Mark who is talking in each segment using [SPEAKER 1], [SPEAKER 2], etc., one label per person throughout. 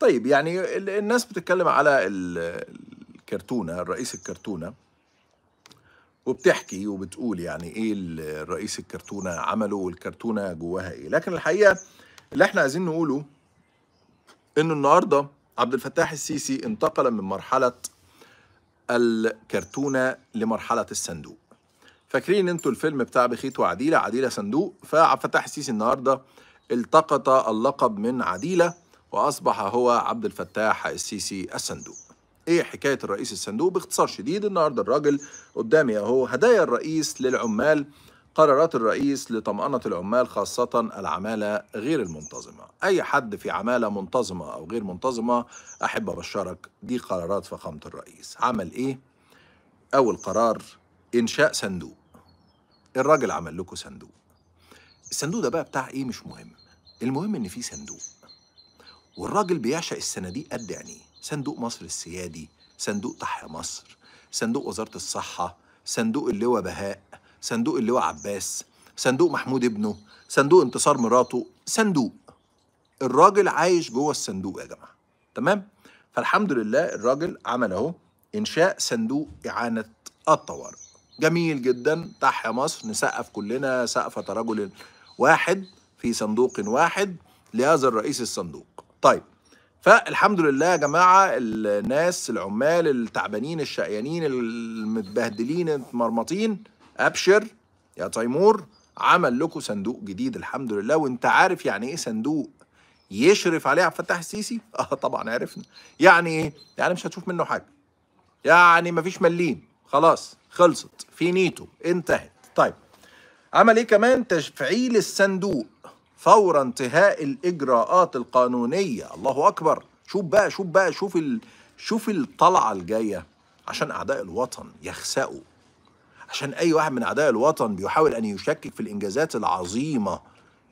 [SPEAKER 1] طيب يعني الناس بتتكلم على الكرتونه الرئيس الكرتونه وبتحكي وبتقول يعني ايه الرئيس الكرتونه عمله والكرتونه جواها ايه لكن الحقيقه اللي احنا عايزين نقوله ان النهارده عبد الفتاح السيسي انتقل من مرحله الكرتونه لمرحله الصندوق فاكرين انتوا الفيلم بتاع بخيت وعديله عديله صندوق فعبد الفتاح السيسي النهارده التقط اللقب من عديله وأصبح هو عبد الفتاح السيسي الصندوق ايه حكايه الرئيس الصندوق باختصار شديد النهارده الراجل قدامي اهو هدايا الرئيس للعمال قرارات الرئيس لطمأنة العمال خاصة العمالة غير المنتظمة أي حد في عمالة منتظمة أو غير منتظمة أحب أبشرك دي قرارات فخامة الرئيس عمل إيه؟ أول قرار إنشاء صندوق الراجل عمل لكم صندوق الصندوق ده بقى بتاع إيه مش مهم المهم إن في صندوق والراجل بيعشق الصناديق قد يعني صندوق مصر السيادي صندوق تحيا مصر صندوق وزارة الصحة صندوق اللواء بهاء صندوق اللواء عباس صندوق محمود ابنه صندوق انتصار مراته صندوق الراجل عايش جوه الصندوق يا جماعه تمام فالحمد لله الراجل عمل اهو انشاء صندوق اعانه الطوارئ جميل جدا تحيا مصر نسقف كلنا سقفه رجل واحد في صندوق واحد لهذا الرئيس الصندوق طيب فالحمد لله يا جماعه الناس العمال التعبانين الشقيانين المتبهدلين المرمطين ابشر يا تيمور عمل لكم صندوق جديد الحمد لله وانت عارف يعني ايه صندوق يشرف عليه عبد الفتاح السيسي اه طبعا عرفنا يعني ايه يعني مش هتشوف منه حاجه يعني مفيش مليم خلاص خلصت في نيتو انتهت طيب عمل ايه كمان تفعيل الصندوق فور انتهاء الاجراءات القانونيه الله اكبر شوف بقى شوف بقى شوف ال... شوف الطلعه الجايه عشان اعداء الوطن يخسأوا عشان اي واحد من اعداء الوطن بيحاول ان يشكك في الانجازات العظيمه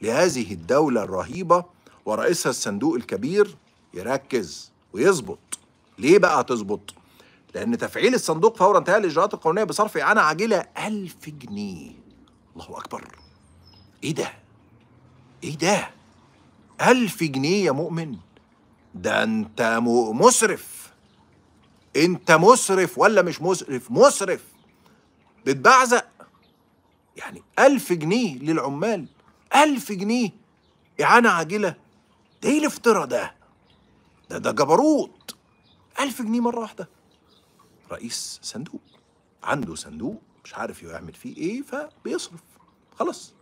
[SPEAKER 1] لهذه الدوله الرهيبه ورئيسها الصندوق الكبير يركز ويظبط ليه بقى هتظبط لان تفعيل الصندوق فور انتهاء الاجراءات القانونيه بصرف اعانه عاجله 1000 جنيه الله اكبر ايه ده ايه ده؟ ألف جنيه يا مؤمن ده أنت مسرف أنت مسرف ولا مش مسرف؟ مسرف بتبعزق يعني ألف جنيه للعمال ألف جنيه إعانة عاجلة ده إيه الافتراء ده؟ ده ده جبروت ألف جنيه مرة واحدة رئيس صندوق عنده صندوق مش عارف يعمل فيه إيه فبيصرف خلاص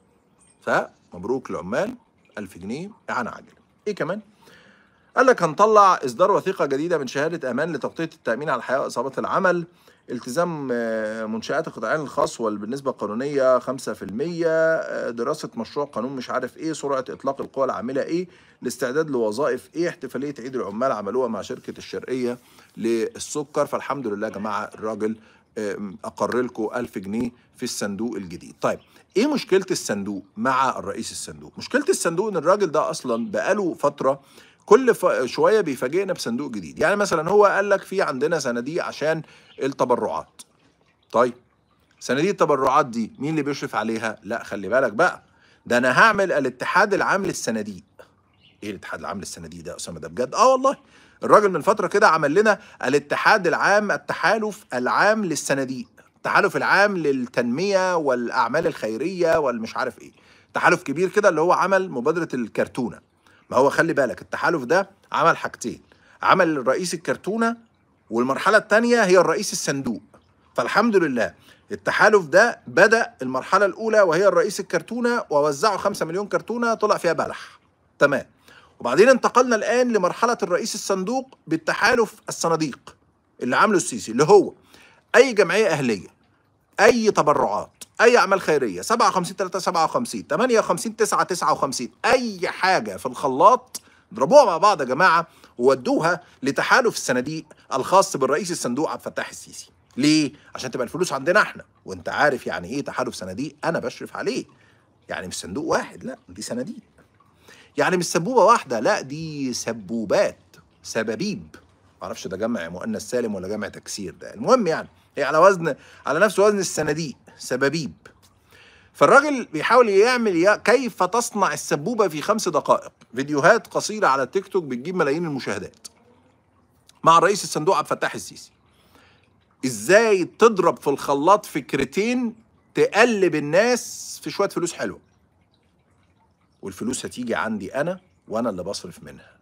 [SPEAKER 1] ف مبروك العمال 1000 جنيه إعانة عاجلة إيه كمان؟ قال لك هنطلع إصدار وثيقة جديدة من شهادة أمان لتغطية التأمين على الحياة وإصابة العمل التزام آه، منشآت القطاعين الخاص والبالنسبة القانونية 5% آه، دراسة مشروع قانون مش عارف إيه سرعة إطلاق القوى العاملة إيه الاستعداد لوظائف إيه احتفالية عيد العمال عملوها مع شركة الشرقية للسكر فالحمد لله يا جماعة الراجل اقر لكم 1000 جنيه في الصندوق الجديد طيب ايه مشكله الصندوق مع الرئيس الصندوق مشكله الصندوق ان الراجل ده اصلا بقاله فتره كل ف... شويه بيفاجئنا بصندوق جديد يعني مثلا هو قال لك في عندنا صناديق عشان التبرعات طيب صناديق التبرعات دي مين اللي بيشرف عليها لا خلي بالك بقى ده انا هعمل الاتحاد العام للصناديق ايه الاتحاد العام للصناديق ده اسامه ده بجد اه والله الراجل من فتره كده عمل لنا الاتحاد العام التحالف العام للصناديق التحالف العام للتنميه والاعمال الخيريه والمش عارف ايه تحالف كبير كده اللي هو عمل مبادره الكرتونه ما هو خلي بالك التحالف ده عمل حاجتين عمل الرئيس الكرتونه والمرحله الثانيه هي الرئيس الصندوق فالحمد لله التحالف ده بدا المرحله الاولى وهي الرئيس الكرتونه ووزعوا 5 مليون كرتونه طلع فيها بلح تمام وبعدين انتقلنا الآن لمرحلة الرئيس الصندوق بالتحالف الصناديق اللي عامله السيسي اللي هو أي جمعية أهلية أي تبرعات أي أعمال خيرية 57 3 57 58 9 59 أي حاجة في الخلاط اضربوها مع بعض يا جماعة وودوها لتحالف الصناديق الخاص بالرئيس الصندوق عبد الفتاح السيسي ليه؟ عشان تبقى الفلوس عندنا احنا وانت عارف يعني ايه تحالف صناديق انا بشرف عليه يعني مش صندوق واحد لا دي صناديق يعني مش سبوبه واحده لا دي سبوبات سبابيب معرفش ده جمع مؤنث سالم ولا جمع تكسير ده المهم يعني هي على وزن على نفس وزن الصناديق سبابيب فالراجل بيحاول يعمل كيف تصنع السبوبه في خمس دقائق فيديوهات قصيره على التيك توك بتجيب ملايين المشاهدات مع رئيس الصندوق عبد الفتاح السيسي ازاي تضرب في الخلاط فكرتين تقلب الناس في شويه فلوس حلوه والفلوس هتيجي عندي انا وانا اللي بصرف منها